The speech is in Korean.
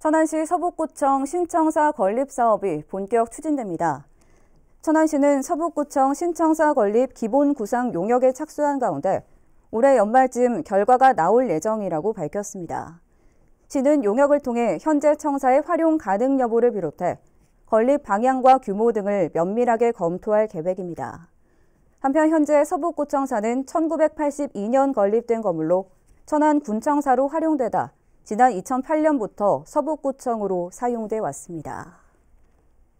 천안시 서북구청 신청사 건립 사업이 본격 추진됩니다. 천안시는 서북구청 신청사 건립 기본 구상 용역에 착수한 가운데 올해 연말쯤 결과가 나올 예정이라고 밝혔습니다. 시는 용역을 통해 현재 청사의 활용 가능 여부를 비롯해 건립 방향과 규모 등을 면밀하게 검토할 계획입니다. 한편 현재 서북구청사는 1982년 건립된 건물로 천안 군청사로 활용되다 지난 2008년부터 서북구청으로 사용돼 왔습니다.